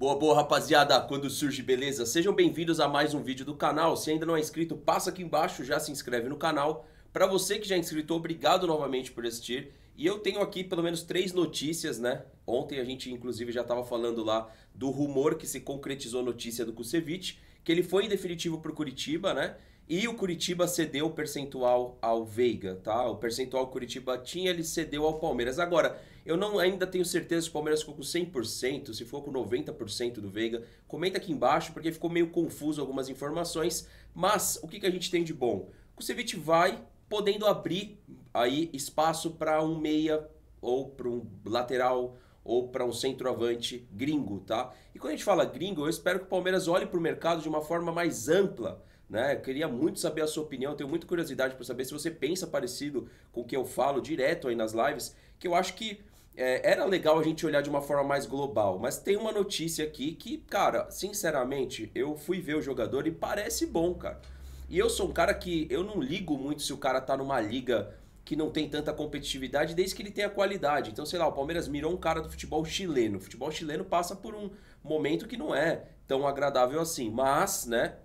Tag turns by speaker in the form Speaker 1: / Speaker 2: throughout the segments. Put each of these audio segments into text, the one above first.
Speaker 1: Boa, boa, rapaziada! Quando surge beleza? Sejam bem-vindos a mais um vídeo do canal. Se ainda não é inscrito, passa aqui embaixo, já se inscreve no canal. Para você que já é inscrito, obrigado novamente por assistir. E eu tenho aqui pelo menos três notícias, né? Ontem a gente, inclusive, já estava falando lá do rumor que se concretizou a notícia do Kusevich, que ele foi em definitivo para Curitiba, né? E o Curitiba cedeu o percentual ao Veiga, tá? O percentual que o Curitiba tinha, ele cedeu ao Palmeiras. Agora, eu não ainda tenho certeza se o Palmeiras ficou com 100%, se ficou com 90% do Veiga. Comenta aqui embaixo, porque ficou meio confuso algumas informações. Mas, o que, que a gente tem de bom? O Kusevich vai podendo abrir aí espaço para um meia ou para um lateral ou para um centroavante gringo, tá? E quando a gente fala gringo, eu espero que o Palmeiras olhe para o mercado de uma forma mais ampla né? Eu queria muito saber a sua opinião, tenho muita curiosidade para saber se você pensa parecido com o que eu falo direto aí nas lives, que eu acho que é, era legal a gente olhar de uma forma mais global, mas tem uma notícia aqui que, cara, sinceramente, eu fui ver o jogador e parece bom, cara. E eu sou um cara que eu não ligo muito se o cara tá numa liga que não tem tanta competitividade, desde que ele tenha qualidade. Então, sei lá, o Palmeiras mirou um cara do futebol chileno. O futebol chileno passa por um momento que não é tão agradável assim, mas, né,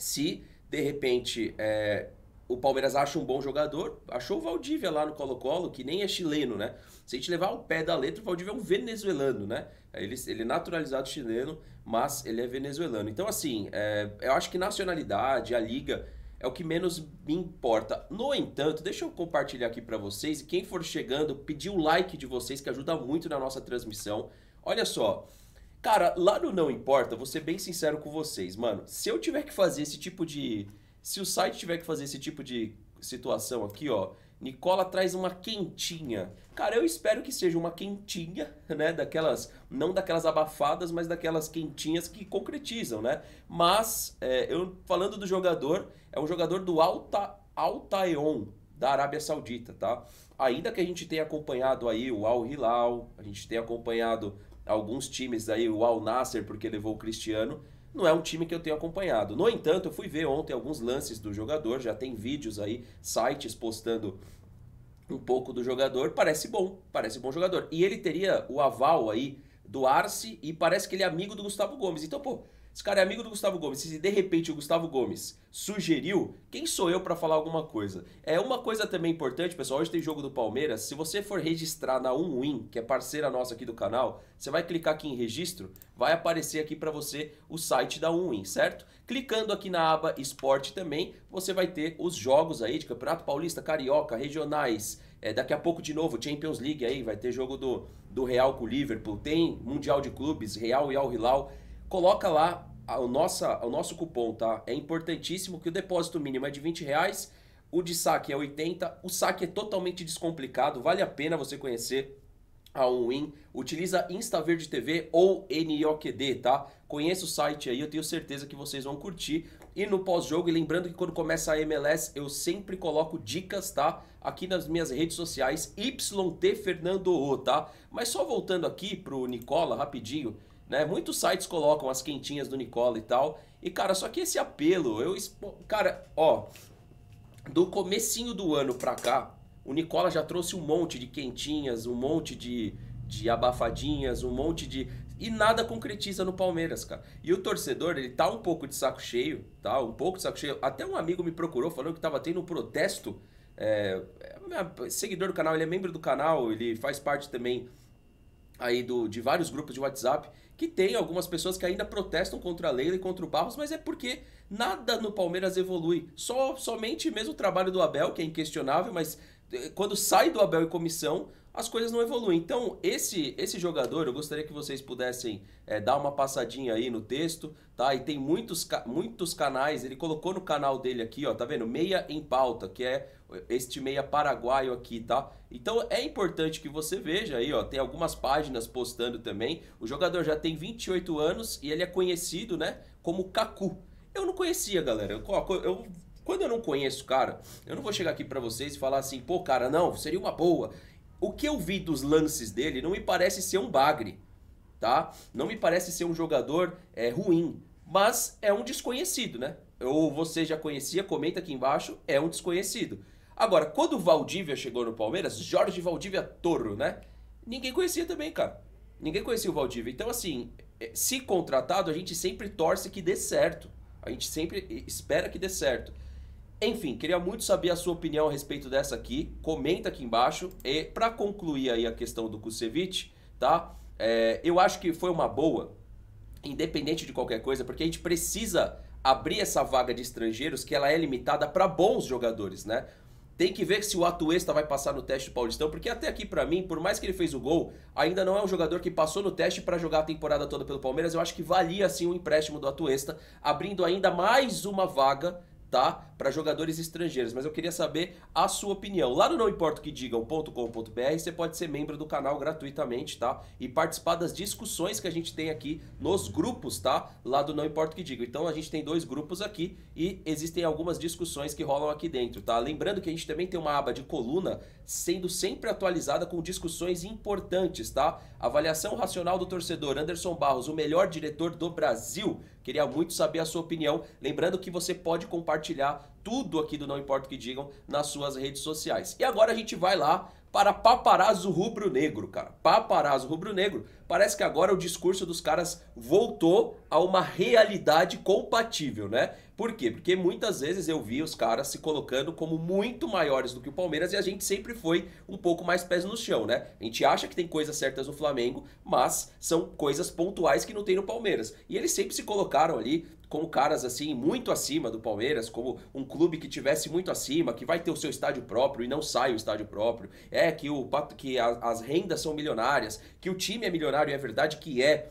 Speaker 1: se de repente é, o Palmeiras acha um bom jogador, achou o Valdívia lá no Colo-Colo, que nem é chileno, né? Se a gente levar o pé da letra, o Valdívia é um venezuelano, né? Ele, ele é naturalizado chileno, mas ele é venezuelano. Então, assim, é, eu acho que nacionalidade, a liga, é o que menos me importa. No entanto, deixa eu compartilhar aqui para vocês, e quem for chegando, pedir o like de vocês, que ajuda muito na nossa transmissão. Olha só, Cara, lá no Não Importa, vou ser bem sincero com vocês, mano. Se eu tiver que fazer esse tipo de. Se o site tiver que fazer esse tipo de situação aqui, ó. Nicola traz uma quentinha. Cara, eu espero que seja uma quentinha, né? Daquelas, não daquelas abafadas, mas daquelas quentinhas que concretizam, né? Mas, é, eu falando do jogador, é um jogador do Alta, Altaeon, da Arábia Saudita, tá? Ainda que a gente tenha acompanhado aí o Al Hilal, a gente tenha acompanhado alguns times aí, o Al Nasser, porque levou o Cristiano, não é um time que eu tenho acompanhado. No entanto, eu fui ver ontem alguns lances do jogador, já tem vídeos aí, sites postando um pouco do jogador, parece bom, parece bom jogador. E ele teria o aval aí do Arce e parece que ele é amigo do Gustavo Gomes. Então, pô, esse cara é amigo do Gustavo Gomes. Se de repente o Gustavo Gomes sugeriu, quem sou eu para falar alguma coisa? É uma coisa também importante, pessoal. Hoje tem jogo do Palmeiras. Se você for registrar na 1Win, que é parceira nossa aqui do canal, você vai clicar aqui em registro, vai aparecer aqui para você o site da 1Win, certo? Clicando aqui na aba Esporte também, você vai ter os jogos aí de Campeonato Paulista, Carioca, regionais. É, daqui a pouco de novo Champions League aí, vai ter jogo do, do Real com o Liverpool, tem Mundial de Clubes, Real e Al Hilal coloca lá o nosso o nosso cupom, tá? É importantíssimo que o depósito mínimo é de 20 reais, o de saque é 80, o saque é totalmente descomplicado, vale a pena você conhecer a Unwin utiliza Verde TV ou NIOQD, tá? Conheça o site aí, eu tenho certeza que vocês vão curtir. E no pós-jogo, e lembrando que quando começa a MLS, eu sempre coloco dicas, tá? Aqui nas minhas redes sociais, YT Fernando O, tá? Mas só voltando aqui pro Nicola rapidinho, né? Muitos sites colocam as quentinhas do Nicola e tal. E, cara, só que esse apelo, eu. Cara, ó. Do comecinho do ano pra cá, o Nicola já trouxe um monte de quentinhas, um monte de, de abafadinhas, um monte de. E nada concretiza no Palmeiras, cara. E o torcedor, ele tá um pouco de saco cheio, tá? Um pouco de saco cheio. Até um amigo me procurou falando que tava tendo um protesto. É, é seguidor do canal, ele é membro do canal, ele faz parte também aí do, de vários grupos de WhatsApp que tem algumas pessoas que ainda protestam contra a Leila e contra o Barros, mas é porque nada no Palmeiras evolui. Só somente mesmo o trabalho do Abel, que é inquestionável, mas eh, quando sai do Abel e comissão, as coisas não evoluem. Então, esse, esse jogador, eu gostaria que vocês pudessem é, dar uma passadinha aí no texto, tá? E tem muitos, muitos canais, ele colocou no canal dele aqui, ó, tá vendo? Meia em pauta, que é este meia paraguaio aqui, tá? Então é importante que você veja aí, ó, tem algumas páginas postando também. O jogador já tem 28 anos e ele é conhecido, né, como Cacu. Eu não conhecia, galera. eu, eu quando eu não conheço o cara, eu não vou chegar aqui para vocês e falar assim, pô, cara, não, seria uma boa o que eu vi dos lances dele não me parece ser um bagre, tá? Não me parece ser um jogador é, ruim, mas é um desconhecido, né? Ou você já conhecia, comenta aqui embaixo, é um desconhecido. Agora, quando o Valdívia chegou no Palmeiras, Jorge Valdívia Toro, né? Ninguém conhecia também, cara. Ninguém conhecia o Valdívia. Então, assim, é, se contratado, a gente sempre torce que dê certo. A gente sempre espera que dê certo. Enfim, queria muito saber a sua opinião a respeito dessa aqui. Comenta aqui embaixo. E para concluir aí a questão do Kusevich, tá? É, eu acho que foi uma boa, independente de qualquer coisa, porque a gente precisa abrir essa vaga de estrangeiros que ela é limitada para bons jogadores, né? Tem que ver se o Atuesta vai passar no teste do Paulistão, porque até aqui para mim, por mais que ele fez o gol, ainda não é um jogador que passou no teste para jogar a temporada toda pelo Palmeiras. Eu acho que valia sim o um empréstimo do Atuesta, abrindo ainda mais uma vaga, tá? para jogadores estrangeiros, mas eu queria saber a sua opinião. Lá no não importa o que digam.com.br, você pode ser membro do canal gratuitamente, tá? E participar das discussões que a gente tem aqui nos grupos, tá? Lá do não importa o que digam. Então a gente tem dois grupos aqui e existem algumas discussões que rolam aqui dentro, tá? Lembrando que a gente também tem uma aba de coluna sendo sempre atualizada com discussões importantes, tá? Avaliação racional do torcedor Anderson Barros, o melhor diretor do Brasil. Queria muito saber a sua opinião. Lembrando que você pode compartilhar tudo aqui do Não Importa o que Digam nas suas redes sociais. E agora a gente vai lá para Paparazzo Rubro Negro, cara. Paparazzo Rubro Negro Parece que agora o discurso dos caras voltou a uma realidade compatível, né? Por quê? Porque muitas vezes eu vi os caras se colocando como muito maiores do que o Palmeiras e a gente sempre foi um pouco mais pés no chão, né? A gente acha que tem coisas certas no Flamengo, mas são coisas pontuais que não tem no Palmeiras. E eles sempre se colocaram ali como caras assim muito acima do Palmeiras, como um clube que tivesse muito acima, que vai ter o seu estádio próprio e não sai o estádio próprio. É que o que as rendas são milionárias, que o time é milionário e é verdade que é.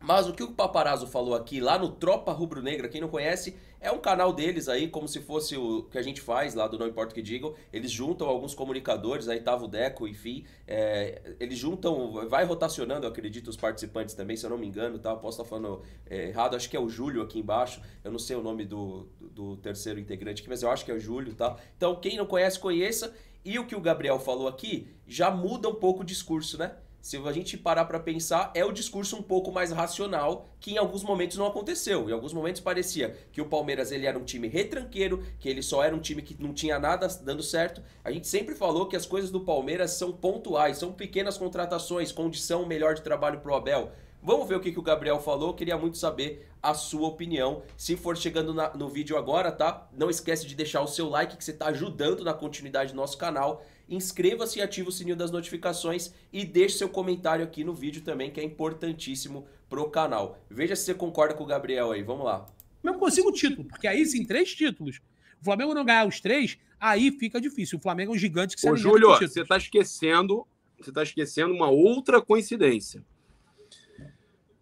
Speaker 1: Mas o que o Paparazzo falou aqui lá no Tropa Rubro Negra, quem não conhece, é um canal deles aí, como se fosse o que a gente faz lá do Não Importa o Que Digam. Eles juntam alguns comunicadores, aí tava o Deco, enfim. É, eles juntam, vai rotacionando, eu acredito, os participantes também, se eu não me engano, tá? Eu posso estar tá falando é, errado, acho que é o Júlio aqui embaixo. Eu não sei o nome do, do terceiro integrante aqui, mas eu acho que é o Júlio, tá? Então, quem não conhece, conheça. E o que o Gabriel falou aqui já muda um pouco o discurso, né? se a gente parar para pensar, é o discurso um pouco mais racional que em alguns momentos não aconteceu. Em alguns momentos parecia que o Palmeiras ele era um time retranqueiro, que ele só era um time que não tinha nada dando certo. A gente sempre falou que as coisas do Palmeiras são pontuais, são pequenas contratações, condição melhor de trabalho pro Abel. Vamos ver o que, que o Gabriel falou, queria muito saber a sua opinião. Se for chegando na, no vídeo agora, tá? Não esquece de deixar o seu like que você está ajudando na continuidade do nosso canal. Inscreva-se e ative o sininho das notificações e deixe seu comentário aqui no vídeo também, que é importantíssimo pro canal. Veja se você concorda com o Gabriel aí, vamos lá. Eu consigo o título, porque aí
Speaker 2: sim, três títulos. O Flamengo não ganhar os três, aí fica difícil. O Flamengo é um gigante que se Ô, Júlio, você está esquecendo, você tá esquecendo uma outra coincidência.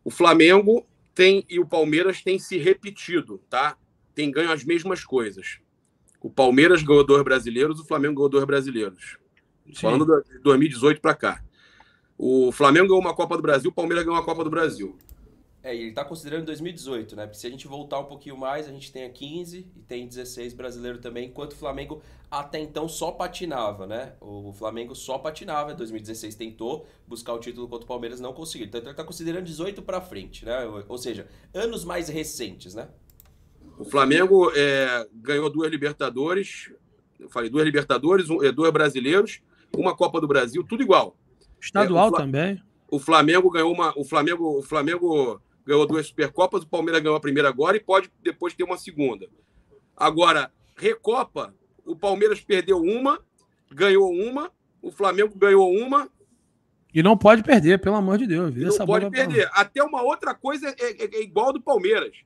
Speaker 2: O Flamengo tem e o Palmeiras tem se repetido, tá? Tem ganho as mesmas coisas. O Palmeiras ganhou dois brasileiros, o Flamengo ganhou dois brasileiros. Sim. Falando de 2018 para cá. O Flamengo ganhou uma Copa do Brasil, o Palmeiras ganhou uma Copa do
Speaker 1: Brasil. É, e ele está considerando 2018, né? Porque se a gente voltar um pouquinho mais, a gente tem a 15 e tem 16 brasileiro também, enquanto o Flamengo até então só patinava, né? O Flamengo só patinava, em 2016 tentou buscar o título contra o Palmeiras, não conseguiu. Então ele é está considerando 18 para frente, né? Ou seja, anos mais recentes, né? O Flamengo é, ganhou duas Libertadores, eu falei duas Libertadores, um, é, dois brasileiros,
Speaker 2: uma Copa do Brasil, tudo igual. Estadual é, o também. O Flamengo ganhou uma, o Flamengo, o Flamengo ganhou duas Supercopas, o Palmeiras ganhou a primeira agora e pode depois ter uma segunda. Agora, Recopa, o Palmeiras perdeu uma, ganhou uma, o Flamengo ganhou uma. E não pode perder, pelo amor de Deus. Não pode é perder. Até uma outra coisa é, é, é igual do Palmeiras.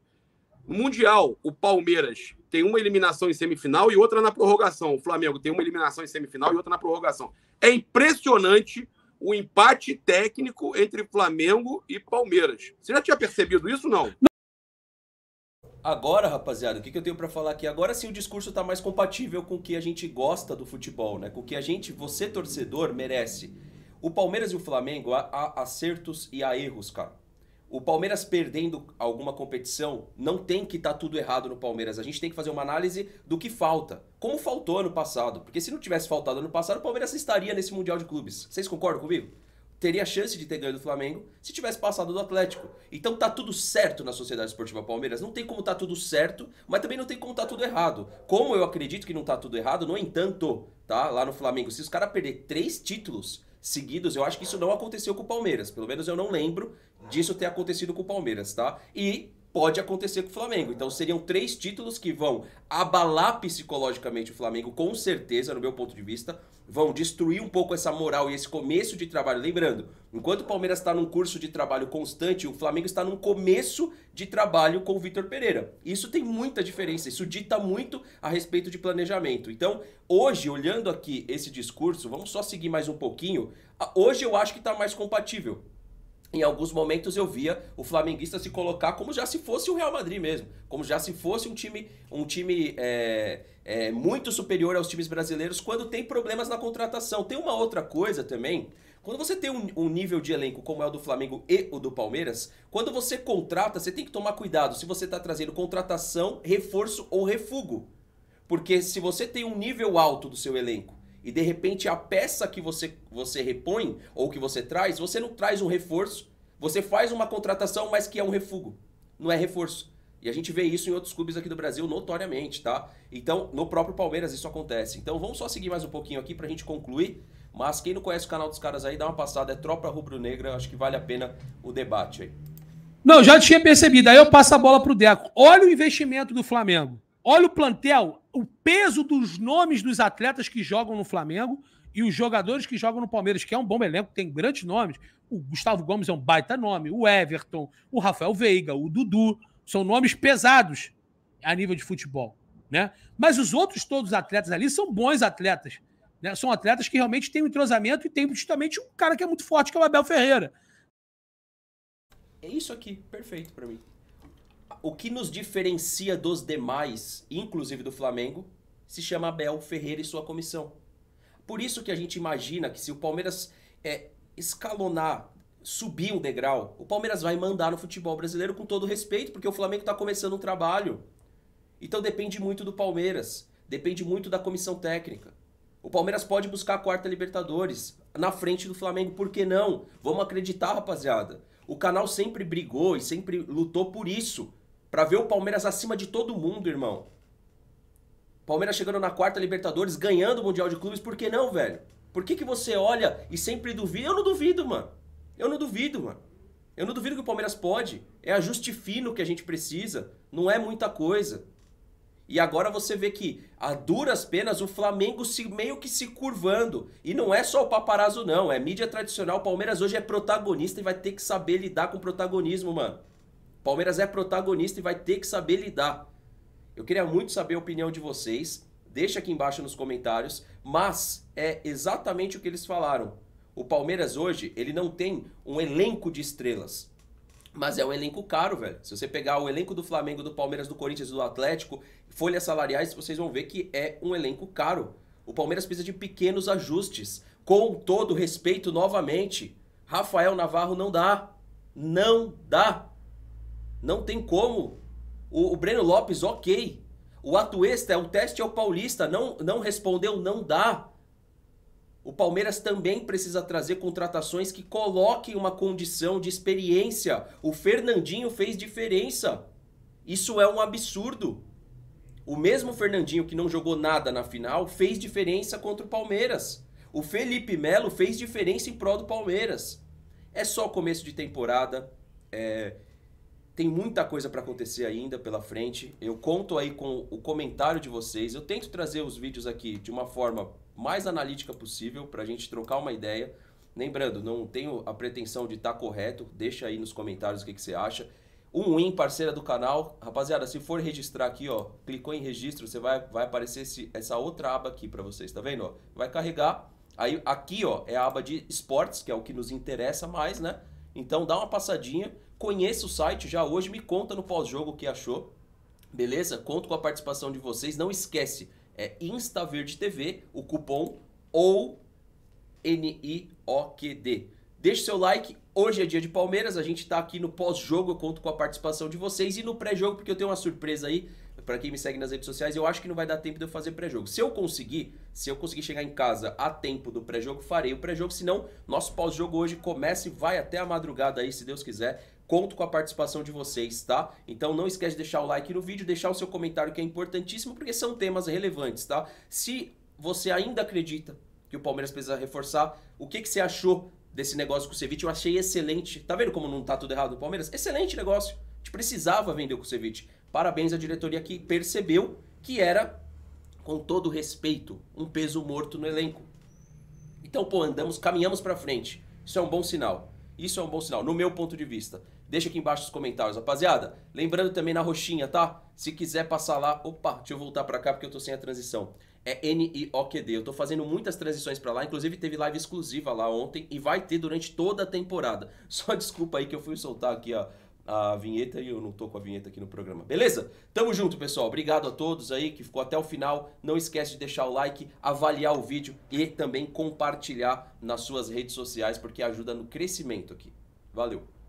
Speaker 2: No Mundial, o Palmeiras tem uma eliminação em semifinal e outra na prorrogação. O Flamengo tem uma eliminação em semifinal e outra na prorrogação. É impressionante o empate técnico entre Flamengo e
Speaker 1: Palmeiras. Você já tinha percebido isso não? Agora, rapaziada, o que, que eu tenho para falar aqui? Agora sim o discurso tá mais compatível com o que a gente gosta do futebol, né? Com o que a gente, você torcedor, merece. O Palmeiras e o Flamengo há acertos e há erros, cara o Palmeiras perdendo alguma competição, não tem que estar tá tudo errado no Palmeiras. A gente tem que fazer uma análise do que falta. Como faltou ano passado. Porque se não tivesse faltado ano passado, o Palmeiras estaria nesse Mundial de Clubes. Vocês concordam comigo? Teria chance de ter ganho do Flamengo se tivesse passado do Atlético. Então tá tudo certo na Sociedade Esportiva Palmeiras. Não tem como tá tudo certo, mas também não tem como tá tudo errado. Como eu acredito que não tá tudo errado, no entanto, tá? Lá no Flamengo, se os caras perder três títulos seguidos. Eu acho que isso não aconteceu com o Palmeiras. Pelo menos eu não lembro disso ter acontecido com o Palmeiras, tá? E pode acontecer com o Flamengo. Então seriam três títulos que vão abalar psicologicamente o Flamengo, com certeza, no meu ponto de vista. Vão destruir um pouco essa moral e esse começo de trabalho. Lembrando, enquanto o Palmeiras está num curso de trabalho constante, o Flamengo está num começo de trabalho com o Vitor Pereira. Isso tem muita diferença, isso dita muito a respeito de planejamento. Então, hoje, olhando aqui esse discurso, vamos só seguir mais um pouquinho. Hoje eu acho que está mais compatível em alguns momentos eu via o flamenguista se colocar como já se fosse o Real Madrid mesmo, como já se fosse um time, um time é, é, muito superior aos times brasileiros quando tem problemas na contratação. Tem uma outra coisa também. Quando você tem um, um, nível de elenco como é o do Flamengo e o do Palmeiras, quando você contrata, você tem que tomar cuidado se você está trazendo contratação, reforço ou refugo. Porque se você tem um nível alto do seu elenco e de repente a peça que você, você repõe ou que você traz, você não traz um reforço, você faz uma contratação, mas que é um refugo, não é reforço. E a gente vê isso em outros clubes aqui do Brasil notoriamente, tá? Então, no próprio Palmeiras isso acontece. Então, vamos só seguir mais um pouquinho aqui pra gente concluir. Mas quem não conhece o canal dos caras aí, dá uma passada, é Tropa Rubro Negra, acho que vale a pena o debate aí.
Speaker 2: Não, já tinha percebido. Aí eu passo a bola pro Deco. Olha o investimento do Flamengo. Olha o plantel, o peso dos nomes dos atletas que jogam no Flamengo e os jogadores que jogam no Palmeiras, que é um bom elenco, tem grandes nomes. O Gustavo Gomes é um baita nome, o Everton, o Rafael Veiga, o Dudu, são nomes pesados a nível de futebol, né? Mas os outros todos os atletas ali são bons atletas, né? São atletas que realmente têm um entrosamento e tem justamente um cara que é muito forte, que é o Abel Ferreira.
Speaker 1: É isso aqui, perfeito para mim o que nos diferencia dos demais, inclusive do Flamengo, se chama Abel Ferreira e sua comissão. Por isso que a gente imagina que se o Palmeiras é, escalonar, subir um degrau, o Palmeiras vai mandar no futebol brasileiro com todo respeito, porque o Flamengo está começando um trabalho. Então depende muito do Palmeiras, depende muito da comissão técnica. O Palmeiras pode buscar a quarta Libertadores na frente do Flamengo, por que não? Vamos acreditar, rapaziada. O canal sempre brigou e sempre lutou por isso para ver o Palmeiras acima de todo mundo, irmão. Palmeiras chegando na quarta Libertadores, ganhando o Mundial de Clubes, por que não, velho? Por que, que você olha e sempre duvida? Eu não duvido, mano. Eu não duvido, mano. Eu não duvido que o Palmeiras pode. É ajuste fino que a gente precisa. Não é muita coisa. E agora você vê que, a duras penas, o Flamengo se, meio que se curvando. E não é só o paparazzo, não. É mídia tradicional. O Palmeiras hoje é protagonista e vai ter que saber lidar com o protagonismo, mano. Palmeiras é protagonista e vai ter que saber lidar. Eu queria muito saber a opinião de vocês. Deixa aqui embaixo nos comentários, mas é exatamente o que eles falaram. O Palmeiras hoje, ele não tem um elenco de estrelas. Mas é um elenco caro, velho. Se você pegar o elenco do Flamengo, do Palmeiras, do Corinthians, do Atlético, folhas salariais, vocês vão ver que é um elenco caro. O Palmeiras precisa de pequenos ajustes. Com todo respeito, novamente, Rafael Navarro não dá. Não dá. Não tem como. O, o Breno Lopes, ok. O Atuesta, é o teste é o Paulista. Não, não respondeu, não dá. O Palmeiras também precisa trazer contratações que coloquem uma condição de experiência. O Fernandinho fez diferença. Isso é um absurdo. O mesmo Fernandinho que não jogou nada na final fez diferença contra o Palmeiras. O Felipe Melo fez diferença em prol do Palmeiras. É só começo de temporada. É, tem muita coisa para acontecer ainda pela frente. Eu conto aí com o comentário de vocês. Eu tento trazer os vídeos aqui de uma forma mais analítica possível para a gente trocar uma ideia. Lembrando, não tenho a pretensão de estar tá correto. Deixa aí nos comentários o que, que você acha. Um win, parceira do canal. Rapaziada, se for registrar aqui, ó, clicou em registro, você vai, vai aparecer esse, essa outra aba aqui para vocês, tá vendo? Ó? Vai carregar. Aí aqui, ó, é a aba de esportes, que é o que nos interessa mais, né? Então dá uma passadinha. Conheça o site já hoje, me conta no pós-jogo o que achou. Beleza? Conto com a participação de vocês. Não esquece, é InstaVerde TV, o cupom ou NIOQD. Deixe seu like. Hoje é dia de Palmeiras, a gente está aqui no pós-jogo, eu conto com a participação de vocês e no pré-jogo porque eu tenho uma surpresa aí para quem me segue nas redes sociais, eu acho que não vai dar tempo de eu fazer pré-jogo. Se eu conseguir, se eu conseguir chegar em casa a tempo do pré-jogo, farei o pré-jogo, senão nosso pós-jogo hoje começa e vai até a madrugada aí, se Deus quiser, Conto com a participação de vocês, tá? Então não esquece de deixar o like no vídeo, deixar o seu comentário que é importantíssimo porque são temas relevantes, tá? Se você ainda acredita que o Palmeiras precisa reforçar, o que, que você achou desse negócio com o Ceviche? Eu achei excelente. Tá vendo como não tá tudo errado no Palmeiras? Excelente negócio. A gente precisava vender o Kusevich. Parabéns à diretoria que percebeu que era, com todo respeito, um peso morto no elenco. Então, pô, andamos, caminhamos para frente. Isso é um bom sinal. Isso é um bom sinal, no meu ponto de vista. Deixa aqui embaixo os comentários, rapaziada. Lembrando também na roxinha, tá? Se quiser passar lá, opa, deixa eu voltar para cá porque eu tô sem a transição. É N-I-O-Q-D. Eu tô fazendo muitas transições para lá, inclusive teve live exclusiva lá ontem e vai ter durante toda a temporada. Só desculpa aí que eu fui soltar aqui a, a vinheta e eu não tô com a vinheta aqui no programa. Beleza? Tamo junto, pessoal. Obrigado a todos aí que ficou até o final. Não esquece de deixar o like, avaliar o vídeo e também compartilhar nas suas redes sociais porque ajuda no crescimento aqui. Valeu!